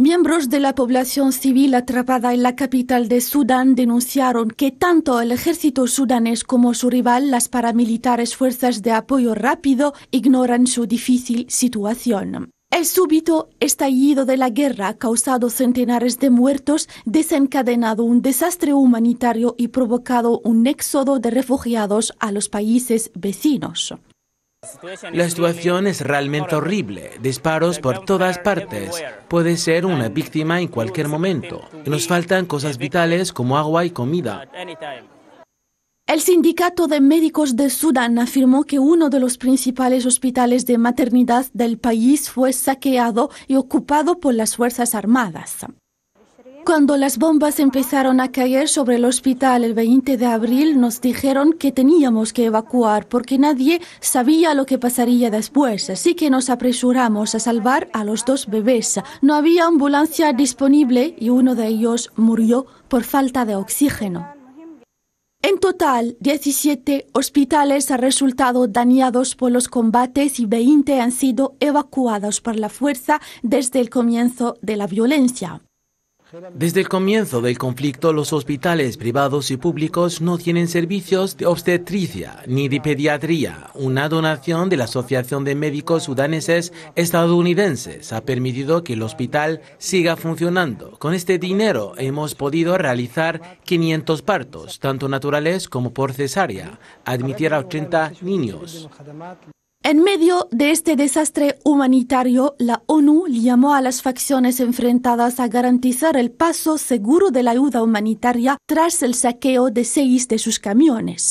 Miembros de la población civil atrapada en la capital de Sudán denunciaron que tanto el ejército sudanés como su rival, las paramilitares fuerzas de apoyo rápido, ignoran su difícil situación. El súbito estallido de la guerra ha causado centenares de muertos, desencadenado un desastre humanitario y provocado un éxodo de refugiados a los países vecinos. La situación es realmente horrible. Disparos por todas partes. Puede ser una víctima en cualquier momento. nos faltan cosas vitales como agua y comida. El sindicato de médicos de Sudán afirmó que uno de los principales hospitales de maternidad del país fue saqueado y ocupado por las Fuerzas Armadas. Cuando las bombas empezaron a caer sobre el hospital el 20 de abril, nos dijeron que teníamos que evacuar porque nadie sabía lo que pasaría después, así que nos apresuramos a salvar a los dos bebés. No había ambulancia disponible y uno de ellos murió por falta de oxígeno. En total, 17 hospitales han resultado dañados por los combates y 20 han sido evacuados por la fuerza desde el comienzo de la violencia. Desde el comienzo del conflicto, los hospitales privados y públicos no tienen servicios de obstetricia ni de pediatría. Una donación de la Asociación de Médicos Sudaneses Estadounidenses ha permitido que el hospital siga funcionando. Con este dinero hemos podido realizar 500 partos, tanto naturales como por cesárea, admitir a 80 niños. En medio de este desastre humanitario, la ONU llamó a las facciones enfrentadas a garantizar el paso seguro de la ayuda humanitaria tras el saqueo de seis de sus camiones.